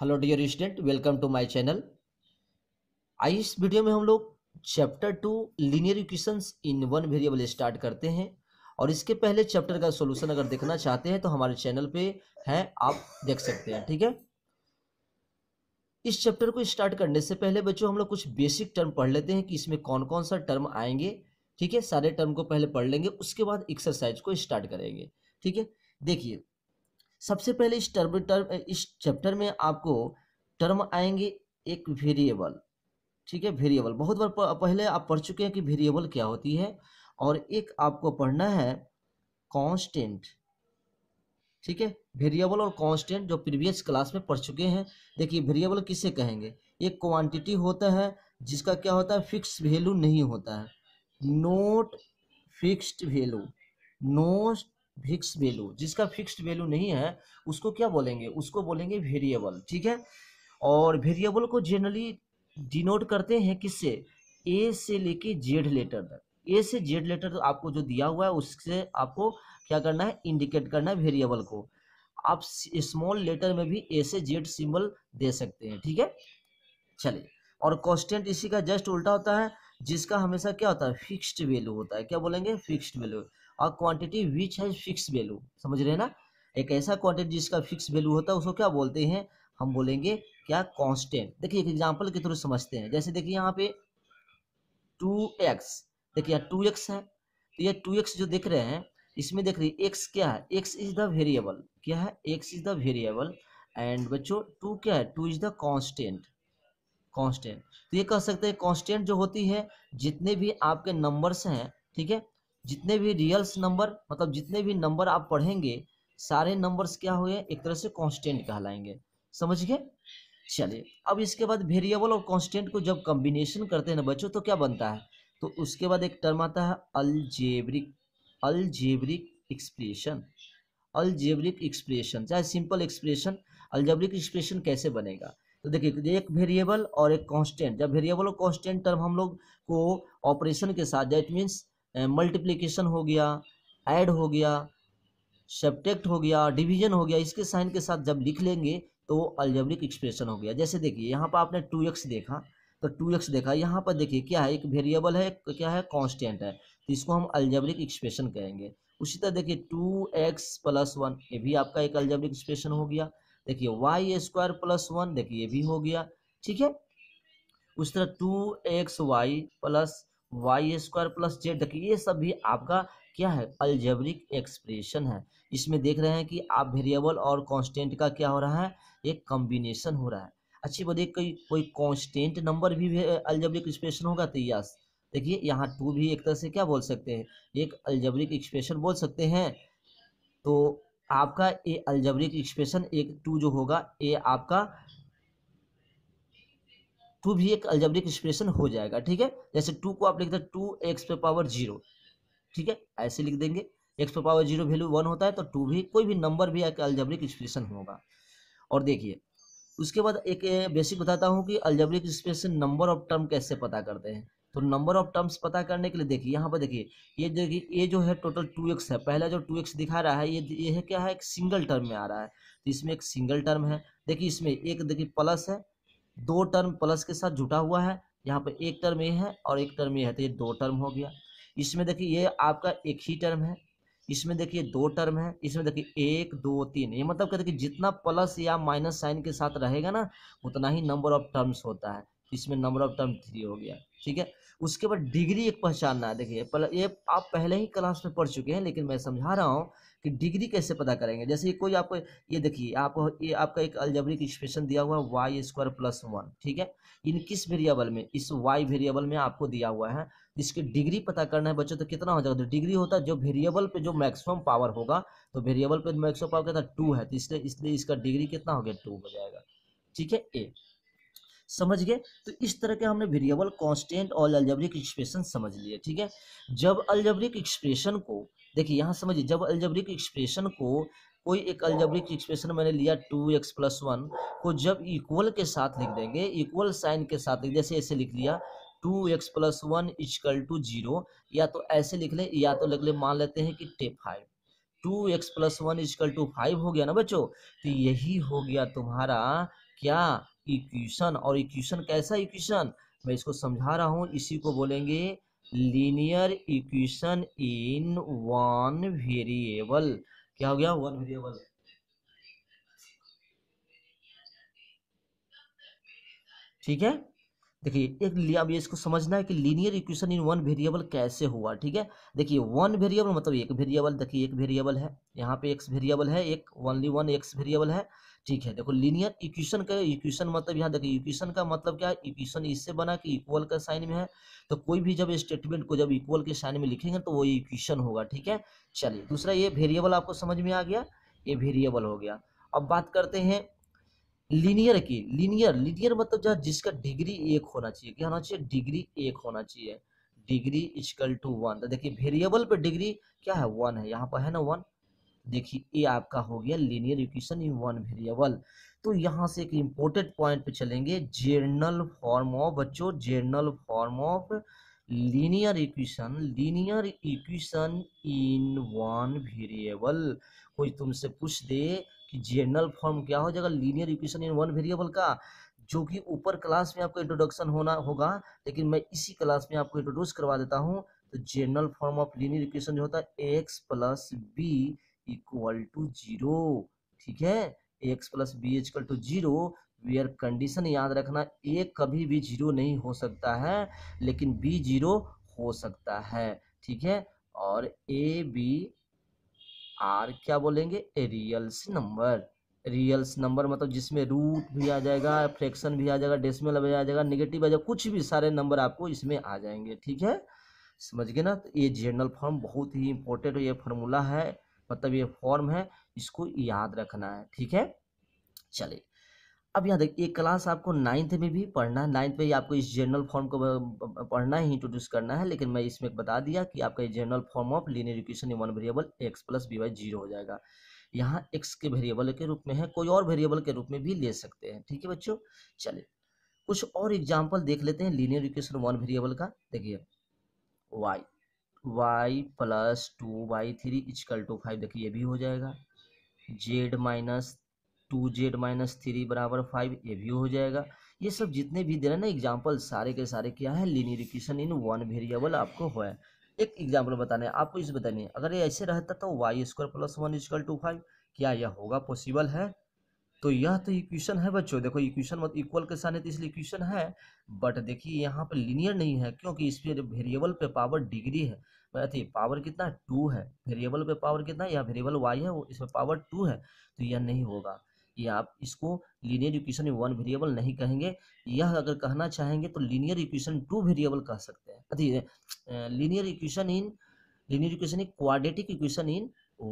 hello dear student welcome to my channel आई इस video में हम लोग chapter two linear equations in one variable start करते हैं और इसके पहले चैप्टर का सॉल्यूशन अगर देखना चाहते हैं तो हमारे चैनल पे है आप देख सकते हैं ठीक है इस चैप्टर को स्टार्ट करने से पहले बच्चों हम लोग कुछ बेसिक टर्म पढ़ लेते हैं कि इसमें कौन कौन सा टर्म आएंगे ठीक है सारे टर्म को पहले पढ़ लेंगे उसके बाद एक्सरसाइज को स्टार्ट करेंगे ठीक है देखिए सबसे पहले इस टर्म टर्म इस चैप्टर में आपको टर्म आएंगे एक वेरिएबल ठीक है वेरिएबल बहुत बार पहले आप पढ़ चुके हैं कि वेरिएबल क्या होती है और एक आपको पढ़ना है कांस्टेंट ठीक है वेरिएबल और कांस्टेंट जो प्रीवियस क्लास में पढ़ चुके हैं देखिए वेरिएबल किसे कहेंगे एक क्वांटिटी होता है जिसका क्या होता है फिक्स वैल्यू नहीं होता है not fixed value not fix value जिसका फिक्स्ड वैल्यू नहीं है उसको क्या बोलेंगे उसको बोलेंगे वेरिएबल ठीक है और वेरिएबल को जनरली डिनोट करते हैं किससे ए से लेके जेड लेटर तक ए से जेड लेटर तो आपको जो दिया हुआ है उससे आपको क्या करना है इंडिकेट करना है वेरिएबल को आप स्मॉल लेटर में भी ए से जेड सिंबल दे सकते हैं ठीक है चलिए और कॉन्स्टेंट इसी का जस्ट उल्टा होता है जिसका हमेशा क्या होता है फिक्स्ड वैल्यू होता है क्या बोलेंगे फिक्स्ड वैल्यू और quantity which has fix value समझ रहे ना एक ऐसा क्वांटिटी जिसका फिक्स वैल्यू होता है उसको क्या बोलते हैं हम बोलेंगे क्या कॉन्स्टेंट देखिए एक एग्जाम्पल के थ्रू समझते हैं जैसे देखिए यहाँ पे टू एक्स देखिए यहाँ टू एक्स है तो ये टू एक्स जो देख रहे हैं इसमें देख रही एक्स क्या है एक्स इज द वेरिएबल क्या है x is the variable and बच्चों टू क्या है two is the constant constant तो ये कह सकते हैं कांस्टेंट जो होती है जितने भी आपके नंबर्स हैं ठीक है जितने भी रियल्स नंबर मतलब जितने भी नंबर आप पढ़ेंगे सारे नंबर्स क्या हुए एक तरह से कांस्टेंट कहलाएंगे समझ गए चलिए अब इसके बाद वेरिएबल और कांस्टेंट को जब कम्बिनेशन करते हैं ना बच्चों तो क्या बनता है तो उसके बाद एक टर्म आता है algebraic algebraic expression algebraic expression चाहे सिंपल एक्सप्रेशन अलजेब्रिक एक्सप्रेशन कैसे बनेगा तो देखिए एक वेरिएबल और एक कांस्टेंट जब वेरिएबल और कांस्टेंट टर्म हम लोग को ऑपरेशन के साथ दैट मीन्स मल्टीप्लिकेशन हो गया ऐड हो गया सब्टेक्ट हो गया डिवीजन हो गया इसके साइन के साथ जब लिख लेंगे तो वो अल्जेब्रिक एक्सप्रेशन हो गया जैसे देखिए यहाँ पर आपने टू एक्स देखा तो टू एक्स देखा यहाँ पर देखिए क्या है एक वेरिएबल है क्या है कॉन्स्टेंट है तो इसको हम अल्जेब्रिक एक्सप्रेशन कहेंगे उसी तरह देखिए टू एक्स प्लस वन ये भी आपका एक अल्जेब्रिक एक्सप्रेशन हो गया देखिए वाई स्क्वायर प्लस वन देखिए ये भी हो गया ठीक है उस तरह two x y plus y square plus z देखिए ये सब भी आपका क्या है अल्जेब्रिक एक्सप्रेशन है इसमें देख रहे हैं कि आप वेरिएबल और कॉन्स्टेंट का क्या हो रहा है एक कॉम्बिनेशन हो रहा है अच्छी बात कोई कोई कॉन्स्टेंट नंबर भी, भी अल्जेब्रिक एक्सप्रेशन होगा तो यस देखिए यहाँ टू भी एक तरह से क्या बोल सकते हैं एक अल्जेब्रिक एक्सप्रेशन बोल सकते हैं तो आपका ए अल्जबरिक एक्सप्रेशन एक टू जो होगा ए आपका टू भी एक अल्जबरिक एक्सप्रेशन हो जाएगा ठीक है जैसे टू को आप लिखते हैं टू एक्स पे पावर जीरो ठीक है ऐसे लिख देंगे एक्स पे पावर जीरो वैल्यू वन होता है तो टू भी कोई भी नंबर भी एक अल्जबरिक एक्सप्रेशन होगा और देखिए उसके बाद एक बेसिक बताता हूँ कि algebraic expression number of term कैसे पता करते हैं तो नंबर ऑफ टर्म्स पता करने के लिए देखिए यहाँ पर देखिए ये देखिए ये जो है टोटल टू एक्स है पहला जो टू एक्स दिखा रहा है ये ये है क्या है एक सिंगल टर्म में आ रहा है तो इसमें एक सिंगल टर्म है देखिए इसमें एक देखिए प्लस है दो टर्म प्लस के साथ जुटा हुआ है यहाँ पर एक टर्म ये है और एक टर्म ये है तो ये दो टर्म हो गया इसमें देखिए ये आपका एक ही टर्म है इसमें देखिए दो टर्म है इसमें देखिए एक दो तीन ये मतलब क्या देखिए जितना प्लस या माइनस साइन के साथ रहेगा ना उतना ही नंबर ऑफ टर्म्स होता है इसमें नंबर ऑफ टर्म थ्री हो गया ठीक है उसके बाद डिग्री एक पहचानना है देखिए ये आप पहले ही क्लास में पढ़ चुके हैं लेकिन मैं समझा रहा हूँ कि डिग्री कैसे पता करेंगे जैसे कोई आपको ये देखिए आप ये आपका एक अल्जबरिक एक्सप्रेशन दिया हुआ है वाई स्क्वायर प्लस वन ठीक है इन किस वेरिएबल में इस वाई वेरिएबल में आपको दिया हुआ है जिसकी डिग्री पता करना है बच्चों तो कितना हो जाएगा तो डिग्री होता है जो वेरिएबल पे जो मैक्सिमम पावर होगा तो वेरिएबल पे मैक्सिमम पावर कहता है टू है तो इसलिए इसलिए इसका डिग्री कितना हो गया टू हो जाएगा ठीक है ए समझ गए तो इस तरह के हमने वेरिएबल कांस्टेंट और अल्जबरिक एक्सप्रेशन समझ लिए ठीक है जब अल्जबरिक एक्सप्रेशन को देखिए यहाँ समझिए जब अल्जबरिक एक्सप्रेशन को कोई एक अल्जबरिक एक्सप्रेशन मैंने लिया टू एक्स प्लस वन को जब इक्वल के साथ लिख देंगे इक्वल साइन के साथ जैसे ऐसे लिख लिया two x plus one equal to zero या तो ऐसे लिख लें या तो लिख ले मान लेते हैं कि टे five two x plus one equal to five हो गया ना बच्चों तो यही हो गया तुम्हारा क्या इक्वेशन और इक्वेशन कैसा इक्वेशन मैं इसको समझा रहा हूँ इसी को बोलेंगे linear equation in one variable क्या हो गया वन वेरिएबल ठीक है देखिए एक अब ये इसको समझना है कि linear equation in one variable कैसे हुआ ठीक है देखिए वन वेरिएबल मतलब एक वेरिएबल देखिए एक वेरिएबल है यहाँ पे एक्स वेरिएबल है एक ओनली वन एक्स वेरिएबल है ठीक है देखो लीनियर इक्वेशन का इक्वेशन मतलब यहाँ देखिए इक्वेशन का मतलब क्या है इक्वेशन इससे बना कि इक्वल का साइन में है तो कोई भी जब स्टेटमेंट को जब इक्वल के साइन में लिखेंगे तो वो इक्वेशन होगा ठीक है चलिए दूसरा ये वेरिएबल आपको समझ में आ गया ये वेरिएबल हो गया अब बात करते हैं लीनियर की लीनियर लीनियर मतलब जहाँ जिसका डिग्री एक होना चाहिए क्या होना चाहिए डिग्री एक होना चाहिए डिग्री इजकल टू वन तो देखिए वेरिएबल पर डिग्री क्या है वन है यहाँ पर है ना वन देखिए ये आपका हो गया linear equation in one variable तो यहाँ से एक इम्पोर्टेंट पॉइंट पे चलेंगे जर्नल फॉर्म ऑफ बच्चों general form of linear equation linear equation in one variable कोई तुमसे पूछ दे कि जर्नल फॉर्म क्या हो जाएगा linear equation in one variable का जो कि ऊपर क्लास में आपको इंट्रोडक्शन होना होगा लेकिन मैं इसी क्लास में आपको इंट्रोड्यूस करवा देता हूँ तो general form of linear equation जो होता है x plus b equal to zero ठीक है x plus b equal to zero where condition याद रखना ए कभी भी जीरो नहीं हो सकता है लेकिन बी जीरो हो सकता है ठीक है और ए बी आर क्या बोलेंगे रियल्स नंबर रियल्स नंबर मतलब जिसमें रूट भी आ जाएगा फ्रैक्शन भी आ जाएगा डेसिमल भी आ जाएगा निगेटिव आ जाएगा कुछ भी सारे नंबर आपको इसमें आ जाएंगे ठीक है समझ गए ना तो ये जर्नल फॉर्म बहुत ही इंपॉर्टेंट ये फॉर्मूला है मतलब ये फॉर्म है इसको याद रखना है ठीक है चलिए अब यहाँ देखिए क्लास आपको नाइन्थ में भी पढ़ना है नाइन्थ में आपको इस जनरल फॉर्म को पढ़ना ही इंट्रोड्यूस करना है लेकिन मैं इसमें बता दिया कि आपका general form of linear equation in one variable x plus b y zero हो जाएगा यहाँ एक्स के वेरिएबल के रूप में है कोई और वेरिएबल के रूप में भी ले सकते हैं ठीक है बच्चों चलिए कुछ और एग्जाम्पल देख लेते हैं लीनियर इक्वेशन वन वेरिएबल का देखिए y y plus two y three equal to five देखिए ये भी हो जाएगा z minus two z minus three बराबर फाइव ये भी हो जाएगा ये सब जितने भी दे रहे हैं ना एग्जाम्पल सारे के सारे क्या है linear equation in one variable आपको हुआ है एक एग्जाम्पल बताना है आपको इस बतानी अगर ये ऐसे रहता तो y square plus one equal to five क्या यह होगा पॉसिबल है तो यह तो इक्वेशन है बच्चों देखो इक्वेशन मतलब इक्वल के साथ तो इसलिए इक्वेशन है बट देखिए यहाँ पे लीनियर नहीं है क्योंकि इस पर वेरिएबल पे पावर डिग्री है अथी पावर कितना टू है वेरिएबल पे पावर कितना या वेरिएबल वाई है वो इसमें पावर टू है तो यह नहीं होगा ये आप इसको लीनियर इक्वेशन वन वेरिएबल नहीं कहेंगे यह अगर कहना चाहेंगे तो लीनियर इक्वेशन टू वेरिएबल कह सकते हैं अथी linear equation in linear equation in quadratic equation in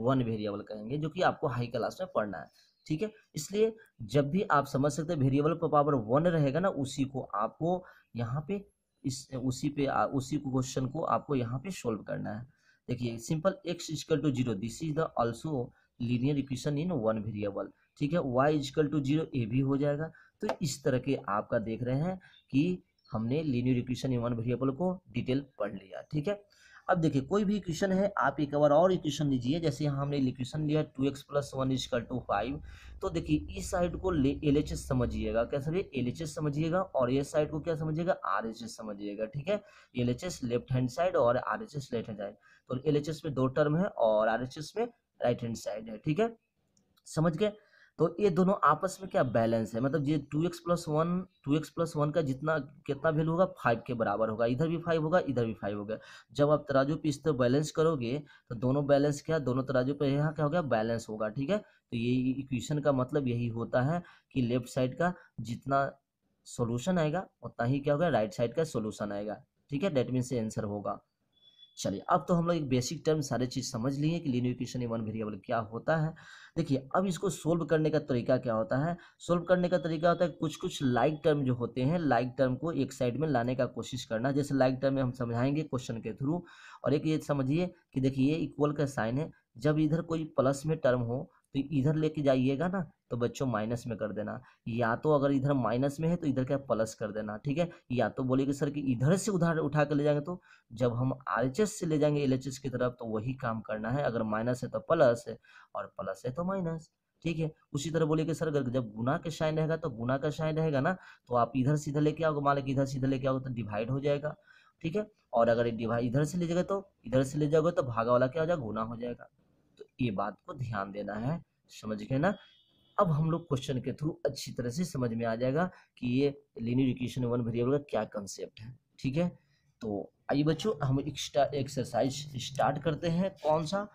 one variable कहेंगे जो कि आपको हाई क्लास में पढ़ना है ठीक है इसलिए जब भी आप समझ सकते हैं वेरिएबल पर पावर वन रहेगा ना उसी को आपको यहाँ पे इस उसी पे उसी क्वेश्चन को आपको यहाँ पे सोल्व करना है देखिए simple x equal to zero this is the also linear equation in one variable ठीक है वाई इजकल टू जीरो ए भी हो जाएगा तो इस तरह के आपका देख रहे हैं कि हमने linear equation in one variable को डिटेल पढ़ लिया ठीक है अब देखिए कोई भी इक्वेशन है आप एक बार और इक्वेशन लीजिए जैसे यहाँ हमने इक्वेशन लिया two x plus one equal to five तो देखिए इस साइड को ले एल एच एस समझिएगा क्या समझिए एल एच एस समझिएगा और ये साइड को क्या समझिएगा आर एच एस समझिएगा ठीक है L H S left hand side और R H S left hand side तो एल एच एस में दो टर्म है और आर एच एस में राइट हैंड साइड है ठीक है समझ गए तो ये दोनों आपस में क्या बैलेंस है मतलब ये two x plus one two x plus one का जितना कितना वैल्यू होगा फाइव के बराबर होगा इधर भी फाइव होगा इधर भी फाइव होगा जब आप तराजू पे इस तरह बैलेंस करोगे तो दोनों बैलेंस क्या दोनों तराजू पे यहाँ क्या हो गया बैलेंस होगा ठीक है तो ये इक्वेशन का मतलब यही होता है कि लेफ्ट साइड का जितना सोल्यूशन आएगा उतना ही क्या होगा राइट साइड का सोल्यूशन आएगा ठीक है डेट मीन से आंसर होगा चलिए अब तो हम लोग एक बेसिक टर्म सारे चीज़ समझ लिए कि लीनियर इक्वेशन वन वेरिएबल क्या होता है देखिए अब इसको सोल्व करने का तरीका क्या होता है सोल्व करने का तरीका होता है कुछ कुछ लाइक टर्म जो होते हैं लाइक टर्म को एक साइड में लाने का कोशिश करना जैसे लाइक टर्म में हम समझाएंगे क्वेश्चन के थ्रू और एक ये समझिए कि देखिए इक्वल का साइन है जब इधर कोई प्लस में टर्म हो तो इधर लेके जाइएगा ना तो बच्चों माइनस में कर देना या तो अगर इधर माइनस में है तो इधर क्या प्लस कर देना ठीक है या तो बोलेगे सर कि इधर से उधार उठा कर ले जाएंगे तो जब हम आर से ले जाएंगे एल की तरफ तो वही काम करना है अगर माइनस है तो प्लस है और प्लस है तो माइनस ठीक है उसी तरह बोलेगे सर अगर जब गुना का साइन रहेगा तो गुना का साइन रहेगा ना तो आप इधर इधर लेके आओगे मान लेकिन इधर इधर लेके आओगे तो डिवाइड हो जाएगा ठीक है और अगर डिवाइड इधर से ले जाएगा तो इधर से ले जाओगे तो भागा वाला क्या हो जाएगा गुना हो जाएगा तो ये बात को ध्यान देना है समझ गए ना अब हम लोग क्वेश्चन के थ्रू अच्छी तरह से समझ में आ जाएगा कि ये लिनियर इक्वेशन वन वेरिएबल का क्या कंसेप्ट है ठीक है तो आइए बच्चों हम एक्सरसाइज स्टार्ट करते हैं कौन सा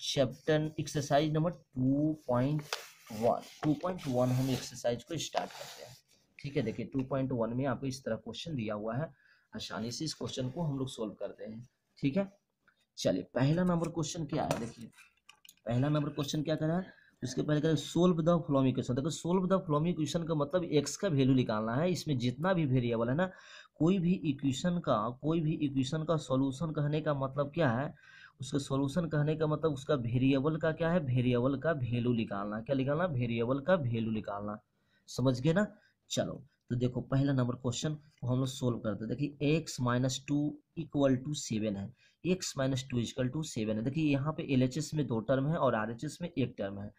chapter exercise number two point one two point one हम एक्सरसाइज को स्टार्ट करते हैं ठीक है देखिए टू पॉइंट वन में आपको इस तरह क्वेश्चन दिया हुआ है आसानी से इस क्वेश्चन को हम लोग सोल्व करते हैं ठीक है चलिए पहला नंबर क्वेश्चन क्या है देखिए पहला नंबर क्वेश्चन क्या करा उसके पहले करें सोल्व द फ्लोमी क्वेश्चन देखो सोल्व द फ्लोमी क्वेश्चन का मतलब एक्स का वैल्यू निकालना है इसमें जितना भी वेरिएबल है ना कोई भी इक्वेशन का कोई भी इक्वेशन का सॉल्यूशन कहने का मतलब क्या है उसका सॉल्यूशन कहने का मतलब उसका वेरिएबल का क्या है वेरिएबल का वैल्यू निकालना क्या निकालना वेरिएबल का वैल्यू निकालना समझ गए ना चलो तो देखो पहला नंबर क्वेश्चन को हम लोग सोल्व करते हैं देखिए x minus two equal to seven है x minus two equal to seven है देखिए यहाँ पे एल में दो टर्म है और आर में एक टर्म है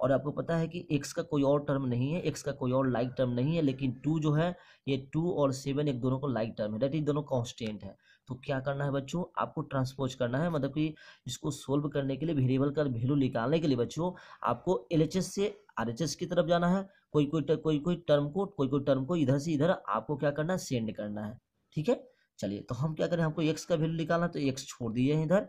और आपको पता है कि एक्स का कोई और टर्म नहीं है एक्स का कोई और लाइक टर्म नहीं है लेकिन टू जो है ये टू और सेवन एक दोनों को लाइक टर्म है डेट इज दोनों कॉन्स्टेंट है तो क्या करना है बच्चों आपको ट्रांसपोज करना है मतलब कि इसको सोल्व करने के लिए वेरिएबल का वैल्यू निकालने के लिए बच्चों आपको एल से आर की तरफ जाना है कोई कोई कोई कोई टर्म को कोई कोई टर्म को इधर से इधर आपको क्या करना है सेंड करना है ठीक है चलिए तो हम क्या करें हमको एक्स का वैल्यू निकालना तो एक्स छोड़ दिए इधर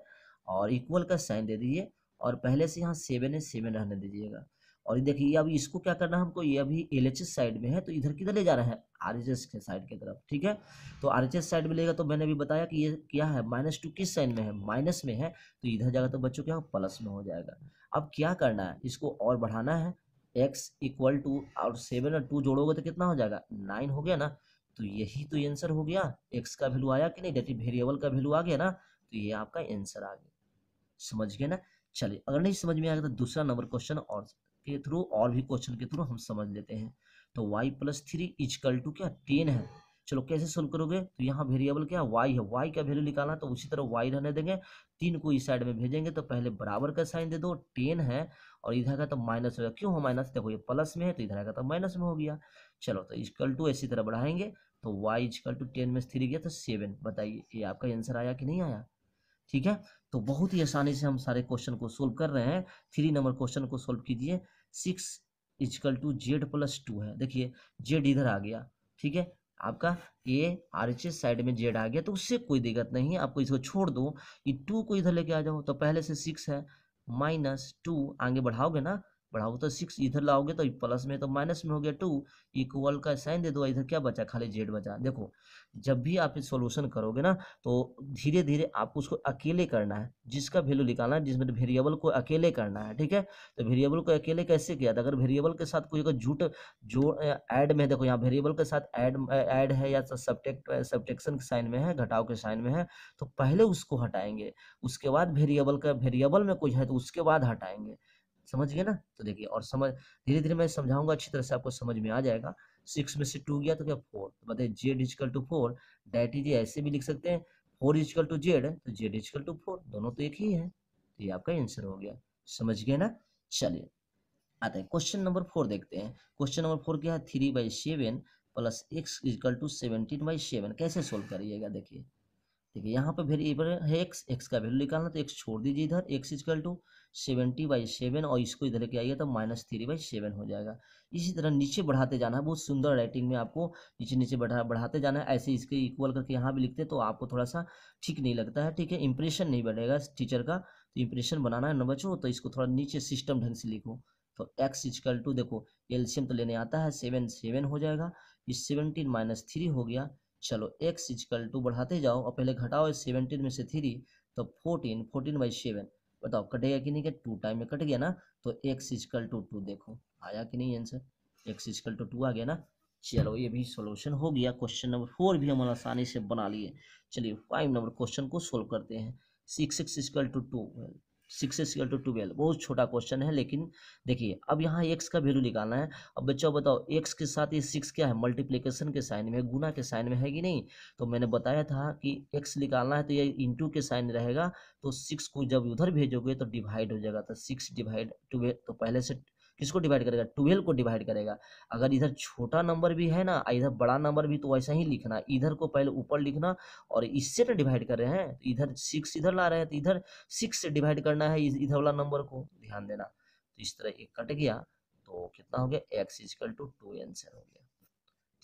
और इक्वल का साइन दे दीजिए और पहले से यहाँ सेवन है सेवन रहने दीजिएगा और देखिए अब इसको क्या करना है हमको ये अभी एल एच एस साइड में है तो इधर किधर ले जा रहे है आर एच एस के साइड की तरफ ठीक है तो आर एच एस साइड में लेगा तो मैंने अभी बताया कि ये क्या है माइनस टू किस साइन में है माइनस में है तो इधर जाएगा तो बच्चों क्या प्लस में हो जाएगा अब क्या करना है इसको और बढ़ाना है एक्स इक्वल टू और सेवन और टू जोड़ोगे तो कितना हो जाएगा नाइन हो गया ना तो यही तो आंसर हो गया एक्स का वैल्यू आया कि नहीं डेट वेरिएबल का वैल्यू आ गया ना तो ये आपका आंसर आ गया समझ गए ना चलिए अगर नहीं समझ में आएगा तो दूसरा नंबर क्वेश्चन और के थ्रू और भी क्वेश्चन के थ्रू हम समझ लेते हैं तो y plus three equal to क्या टेन है चलो कैसे सोल्व करोगे तो यहाँ वेरिएबल क्या वाई है वाई का वैल्यू निकालना तो उसी तरह वाई रहने देंगे तीन को इस साइड में भेजेंगे तो पहले बराबर का साइन दे दो टेन है और इधर का तो माइनस होगा क्यों हो माइनस देखो ये प्लस में है तो इधर का तो माइनस में हो गया चलो तो इजकल टू इसी तरह बढ़ाएंगे तो वाई इजकल टू टेन में थ्री गया तो सेवन बताइए ये आपका आंसर आया कि नहीं आया ठीक है तो बहुत ही आसानी से हम सारे क्वेश्चन को सोल्व कर रहे हैं थ्री नंबर क्वेश्चन को सोल्व कीजिए six equal to z plus two है देखिए जेड इधर आ गया ठीक है आपका a R H S side में जेड आ गया तो उससे कोई दिक्कत नहीं है आपको इसको छोड़ दो ये टू को इधर लेके आ जाओ तो पहले से सिक्स है माइनस टू आगे बढ़ाओगे ना बढ़ाओ तो सिक्स इधर लाओगे तो प्लस में तो माइनस में हो गया टू इक्वल का साइन दे दो इधर क्या बचा खाली जेड बचा देखो जब भी आप इस सोल्यूशन करोगे ना तो धीरे धीरे आपको उसको अकेले करना है जिसका वैल्यू निकालना है जिसमें वेरिएबल को अकेले करना है ठीक है तो वेरिएबल को अकेले कैसे किया था तो अगर वेरिएबल के साथ कोई अगर झूठ जो ऐड में देखो यहाँ वेरिएबल के साथ ऐड ऐड है या सब्टेक्ट सब्टेक्शन के साइन में है घटाव के साइन में है तो पहले उसको हटाएंगे उसके बाद वेरिएबल का वेरिएबल में कुछ है तो उसके बाद हटाएंगे समझ गए ना तो देखिए और समझ धीरे धीरे मैं समझाऊंगा अच्छी तरह से आपको समझ में आ जाएगा सिक्स में से टू गया तो क्या फोर तो बताइए z equal to four that is ऐसे भी लिख सकते हैं फोर इजकल टू जेड तो जेड इजकल टू फोर दोनों तो एक ही है तो ये आपका आंसर हो गया समझ गए ना चलिए आते हैं क्वेश्चन नंबर फोर देखते हैं क्वेश्चन नंबर फोर क्या है three by seven plus x equal to seventeen by seven कैसे सोल्व करिएगा देखिए ठीक है यहाँ पर वेरिएबल है एक्स एक्स का वैल्यू निकालना तो एक्स छोड़ दीजिए इधर x equal to seventy by seven और इसको इधर लेके आइए तो माइनस थ्री बाई सेवन हो जाएगा इसी तरह नीचे बढ़ाते जाना है बहुत सुंदर राइटिंग में आपको नीचे नीचे बढ़ा बढ़ाते जाना है ऐसे इसके इक्वल करके यहाँ भी लिखते तो आपको थोड़ा सा ठीक नहीं लगता है ठीक है इंप्रेशन नहीं बढ़ेगा टीचर का तो इंप्रेशन बनाना है न बचो तो इसको थोड़ा नीचे सिस्टम ढंग से लिखो तो एक्स इजकल टू देखो एल्शियम तो लेने आता है सेवन सेवन हो जाएगा इस सेवनटीन माइनस थ्री हो गया चलो एक्स इजकल टू बढ़ाते जाओ और पहले घटाओ सेवनटीन में से थ्री तो फोर्टीन फोर्टीन बाई सेवन बताओ कटेगा कि नहीं क्या टू टाइम में कट गया ना तो एक्स इजकल टू टू देखो आया कि नहीं answer x equal to two आ गया ना चलो ये भी सोल्यूशन हो गया क्वेश्चन नंबर फोर भी हम आसानी से बना लिए चलिए फाइव नंबर क्वेश्चन को सोल्व करते हैं six x equal to two six is two twelve बहुत छोटा क्वेश्चन है लेकिन देखिए अब यहाँ एक्स का वैल्यू निकालना है अब बच्चों बताओ एक्स के साथ ये सिक्स क्या है मल्टीप्लीकेशन के साइन में गुना के साइन में है कि नहीं तो मैंने बताया था कि एक्स निकालना है तो ये इंटू के साइन रहेगा तो सिक्स को जब उधर भेजोगे तो डिवाइड हो जाएगा तो सिक्स डिवाइड टूवेल्व तो पहले से किसको डिवाइड करेगा ट्वेल्व को डिवाइड करेगा अगर इधर छोटा नंबर भी है ना इधर बड़ा नंबर भी तो वैसा ही लिखना इधर को पहले ऊपर लिखना और इससे ना तो डिवाइड कर रहे हैं तो इधर सिक्स इधर ला रहे हैं तो इधर सिक्स से डिवाइड करना है इधर वाला नंबर को ध्यान देना तो इस तरह एक कट गया तो कितना हो गया x equal to two answer हो गया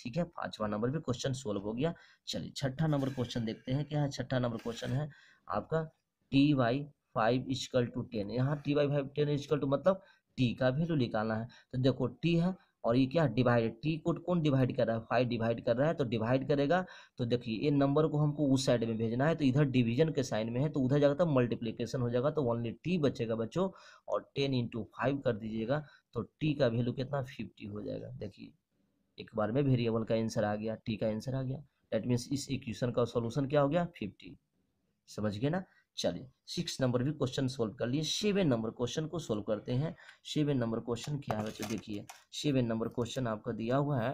ठीक है पांचवा नंबर भी क्वेश्चन सोल्व हो गया चलिए छठा नंबर क्वेश्चन देखते हैं क्या है छठा नंबर क्वेश्चन है आपका t y five equal to ten यहाँ t y five ten equal to मतलब टी का वैल्यू निकालना है तो देखो टी है और ये क्या डिवाइड टी को कौन डिवाइड कर रहा है फाइव डिवाइड कर रहा है तो डिवाइड करेगा तो देखिए ये नंबर को हमको उस साइड में भेजना है तो इधर डिवीजन के साइन में है तो उधर जाकर मल्टीप्लीकेशन हो जाएगा तो ओनली टी बचेगा बच्चों और टेन इंटू फाइव कर दीजिएगा तो टी का वैल्यू कितना फिफ्टी हो जाएगा देखिए एक बार में वेरिएबल का आंसर आ गया टी का आंसर आ गया डेट मीन्स इस इक्वेशन का सोल्यूशन क्या हो गया फिफ्टी समझ गए ना चलिए सिक्स नंबर भी क्वेश्चन सोल्व कर लिए सेवन नंबर क्वेश्चन को सोल्व करते हैं सेवन नंबर क्वेश्चन क्या है तो देखिए सेवन नंबर क्वेश्चन आपका दिया हुआ है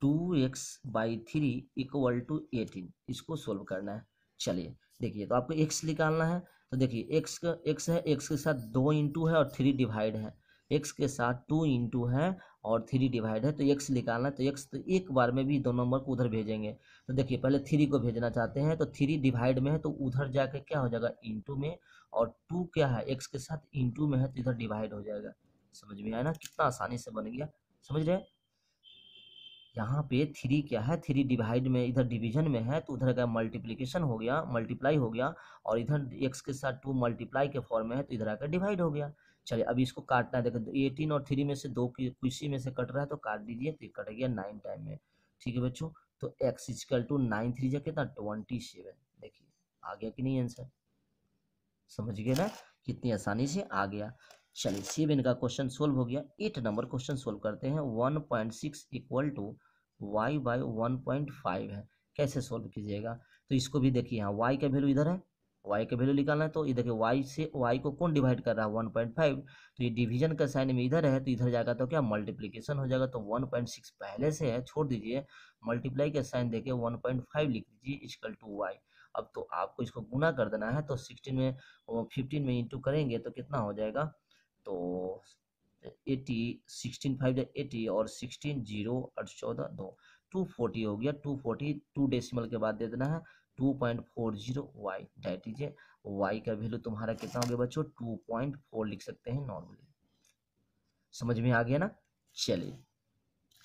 two x by three equal to eighteen इसको सोल्व करना है चलिए देखिए तो आपको एक्स निकालना है तो देखिए एक्स का एक्स है एक्स के साथ दो इंटू है और थ्री डिवाइड है एक्स के साथ टू इंटू है और थ्री डिवाइड है तो एक्स निकालना तो एक्स तो एक बार में भी दो नंबर को उधर भेजेंगे तो देखिए पहले थ्री को भेजना चाहते हैं तो थ्री डिवाइड में है तो उधर जाके क्या हो जाएगा इंटू में और टू क्या है एक्स के साथ इंटू में है तो इधर डिवाइड हो जाएगा समझ में आया ना कितना आसानी से बन गया समझ रहे यहाँ पे थ्री क्या है थ्री डिवाइड में इधर डिवीजन में है तो उधर का मल्टीप्लिकेशन हो गया मल्टीप्लाई हो गया और इधर एक्स के साथ टू मल्टीप्लाई के फॉर्म में है तो इधर आकर डिवाइड हो गया चलिए अभी इसको काटना है देखो एटीन और थ्री में से दो किसी में से कट रहा है तो काट दीजिए तो कट गया नाइन टाइम में ठीक है बच्चों तो x equal to nine three जा कितना ट्वेंटी सेवन देखिए आ गया कि नहीं आंसर समझ गए ना कितनी आसानी से आ गया चलिए सेवन का क्वेश्चन सोल्व हो गया एट नंबर क्वेश्चन सोल्व करते हैं one point six equal to y by one point five है कैसे सोल्व कीजिएगा तो इसको भी देखिए यहाँ वाई का वैल्यू इधर है वाई के वैल्यू निकालना है तो इधर के वाई से वाई को कौन डिवाइड कर रहा है वन पॉइंट फाइव तो ये डिवीजन का साइन में इधर है तो इधर जाएगा तो क्या मल्टीप्लिकेशन हो जाएगा तो वन पॉइंट सिक्स पहले से है छोड़ दीजिए मल्टीप्लाई का साइन देके वन पॉइंट फाइव लिख दीजिए इजकल टू वाई अब तो आपको इसको गुना कर देना है तो सिक्सटीन में फिफ्टीन में इंटू करेंगे तो कितना हो जाएगा तो एटी सिक्सटीन फाइव या एटी और सिक्सटीन जीरो और चौदह दो टू फोर्टी हो गया टू फोर्टी टू डेसिमल के बाद दे देना है two point four zero y is y का वैल्यू तुम्हारा कितना हो गया बच्चों टू पॉइंट फोर लिख सकते हैं नॉर्मली समझ में आ गया ना चलिए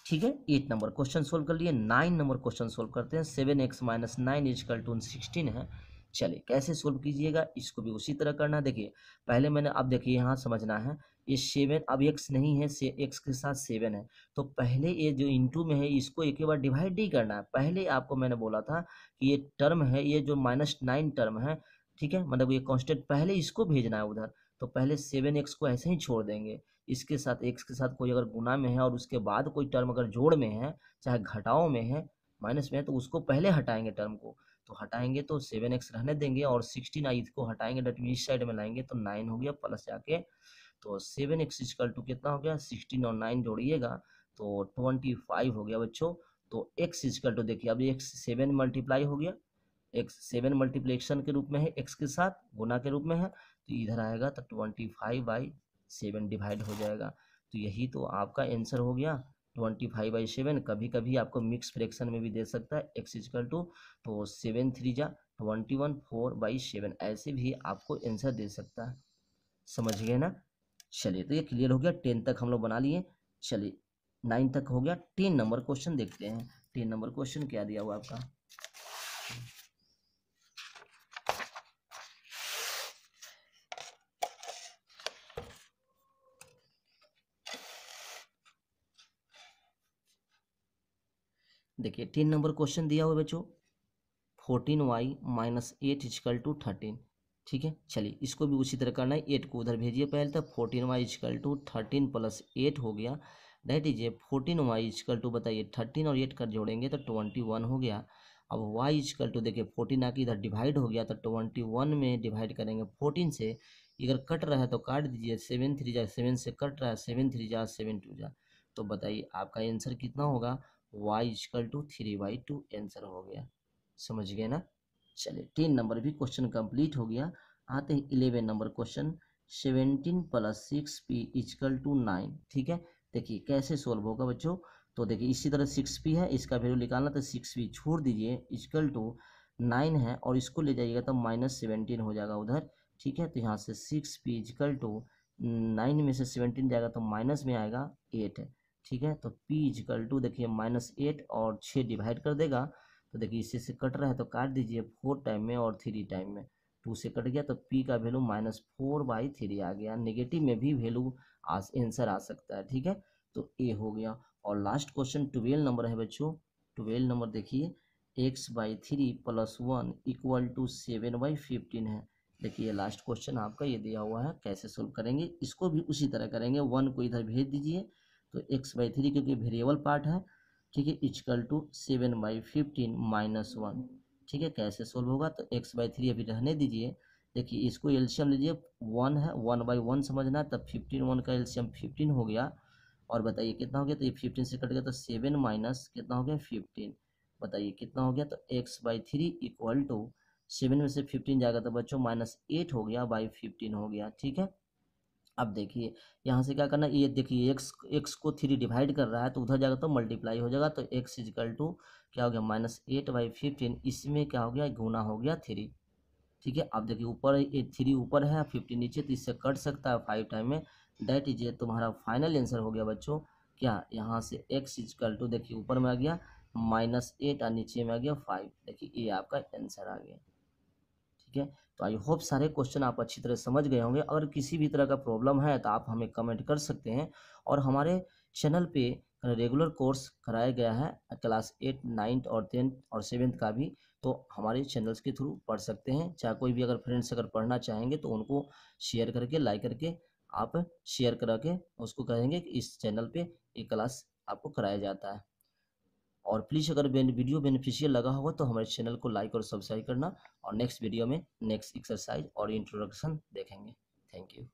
ठीक है एट नंबर क्वेश्चन सोल्व कर लिए नाइन नंबर क्वेश्चन सोल्व करते हैं seven x minus nine equal to sixteen है चलिए कैसे सोल्व कीजिएगा इसको भी उसी तरह करना देखिए पहले मैंने अब देखिए यहाँ समझना है ये सेवन अब एक्स नहीं है से एक्स के साथ सेवन है तो पहले ये जो इंटू में है इसको एक बार डिवाइड नहीं करना है पहले आपको मैंने बोला था कि ये टर्म है ये जो माइनस नाइन टर्म है ठीक है मतलब ये कॉन्स्टेंट पहले इसको भेजना है उधर तो पहले सेवन एक्स को ऐसे ही छोड़ देंगे इसके साथ एक्स के साथ कोई अगर गुना में है और उसके बाद कोई टर्म अगर जोड़ में है चाहे घटाओ में है माइनस में है तो उसको पहले हटाएंगे टर्म को तो हटाएंगे तो सेवन एक्स रहने देंगे और सिक्सटीन आई को हटाएंगे डेट इस साइड में लाएंगे तो नाइन हो गया प्लस जाके तो सेवन एक्स इजकल टू कितना हो गया सिक्सटीन और नाइन जोड़िएगा तो ट्वेंटी फाइव हो गया बच्चों तो एक्स इजकल टू देखिए अभी एक्स सेवन मल्टीप्लाई हो गया एक्स सेवन मल्टीप्लेक्शन के रूप में है एक्स के साथ गुना के रूप में है तो इधर आएगा तो twenty five by seven divide हो जाएगा तो यही तो आपका आंसर हो गया ट्वेंटी फाइव बाई सेवन कभी कभी आपको मिक्स फ्रैक्शन में भी दे सकता है एक्स इजकल टू तो सेवन थ्री जा twenty one four by seven ऐसे भी आपको आंसर दे सकता है समझ गए ना चलिए तो ये क्लियर हो गया टेन तक हम लोग बना लिए चलिए नाइन तक हो गया टेन नंबर क्वेश्चन देखते हैं टेन नंबर क्वेश्चन क्या दिया हुआ आपका देखिए तीन नंबर क्वेश्चन दिया हुआ बच्चों fourteen y minus eight equal to thirteen ठीक है चलिए इसको भी उसी तरह करना है एट को उधर भेजिए पहले तो fourteen y equal to thirteen plus eight हो गया that is fourteen y equal to बताइए थर्टीन और एट कर जोड़ेंगे तो ट्वेंटी वन हो गया अब वाई इजकल टू देखिए फोर्टीन आके इधर डिवाइड हो गया तो ट्वेंटी वन में डिवाइड करेंगे फोर्टीन से अगर कट रहा है तो काट दीजिए सेवन थ्री जा सेवन से कट रहा है सेवन थ्री जा सेवन टू जा तो बताइए आपका आंसर कितना होगा y equal to three y two answer हो गया समझ गए ना चलिए टेन नंबर भी क्वेश्चन कंप्लीट हो गया आते हैं eleven number question seventeen plus six p equal to nine ठीक है देखिए कैसे सोल्व होगा बच्चों तो देखिए इसी तरह सिक्स पी है इसका वैल्यू निकालना तो सिक्स पी छोड़ दीजिए इजकल टू नाइन है और इसको ले जाइएगा तो माइनस सेवनटीन हो जाएगा उधर ठीक है तो यहाँ से six p equal to nine में से सेवनटीन जाएगा तो माइनस में आएगा एट है ठीक है तो पी इजकल टू देखिए माइनस एट और छः डिवाइड कर देगा तो देखिए इससे से कट रहा है तो काट दीजिए फोर टाइम में और थ्री टाइम में टू से कट गया तो पी का value minus four by three आ गया नेगेटिव में भी वैल्यू आंसर आ सकता है ठीक है तो ए हो गया और लास्ट क्वेश्चन ट्वेल्व नंबर है बच्चों ट्वेल्व नंबर देखिए x by three plus one equal to seven by fifteen है देखिए ये लास्ट क्वेश्चन आपका ये दिया हुआ है कैसे सोल्व करेंगे इसको भी उसी तरह करेंगे वन को इधर भेज दीजिए तो एक्स बाई थ्री क्योंकि वेरिएबल पार्ट है ठीक है equal to seven by fifteen minus one ठीक है कैसे सोल्व होगा तो एक्स बाई थ्री अभी रहने दीजिए देखिए इसको एल्शियम लीजिए वन है वन बाई वन समझना है तब फिफ्टीन वन का एल्शियम फिफ्टीन हो गया और बताइए कितना हो गया तो ये फिफ्टीन से कट गया तो सेवन माइनस कितना हो गया फिफ्टीन बताइए कितना हो गया तो x by three equal to seven में से फिफ्टीन जाएगा तो बच्चों माइनस एट हो गया बाई फिफ्टीन हो गया ठीक है अब देखिए यहाँ से क्या करना ये देखिए एक्स एक्स को थ्री डिवाइड कर रहा है तो उधर जाएगा तो मल्टीप्लाई हो जाएगा तो एक्स इजिकल टू क्या हो गया माइनस एट बाई फिफ्टीन इसमें क्या हो गया गुना हो गया थ्री ठीक है अब देखिए ऊपर ये थ्री ऊपर है फिफ्टी नीचे तो इससे कट सकता है फाइव टाइम में डैट इज ये तुम्हारा फाइनल आंसर हो गया बच्चों क्या यहाँ से एक्स इजिकल टू देखिए ऊपर में आ गया माइनस एट और नीचे में आ गया फाइव देखिए ये आपका आंसर आ गया ठीक है तो आई होप सारे क्वेश्चन आप अच्छी तरह समझ गए होंगे अगर किसी भी तरह का प्रॉब्लम है तो आप हमें कमेंट कर सकते हैं और हमारे चैनल पे रेगुलर कोर्स कराया गया है क्लास एट नाइन्थ और टेंथ और सेवेंथ का भी तो हमारे चैनल्स के थ्रू पढ़ सकते हैं चाहे कोई भी अगर फ्रेंड्स अगर पढ़ना चाहेंगे तो उनको शेयर करके लाइक करके आप शेयर करा के उसको कहेंगे कि इस चैनल पे ये क्लास आपको कराया जाता है और प्लीज़ अगर वीडियो बेनिफिशियल लगा होगा तो हमारे चैनल को लाइक और सब्सक्राइब करना और नेक्स्ट वीडियो में नेक्स्ट एक्सरसाइज और इंट्रोडक्शन देखेंगे थैंक यू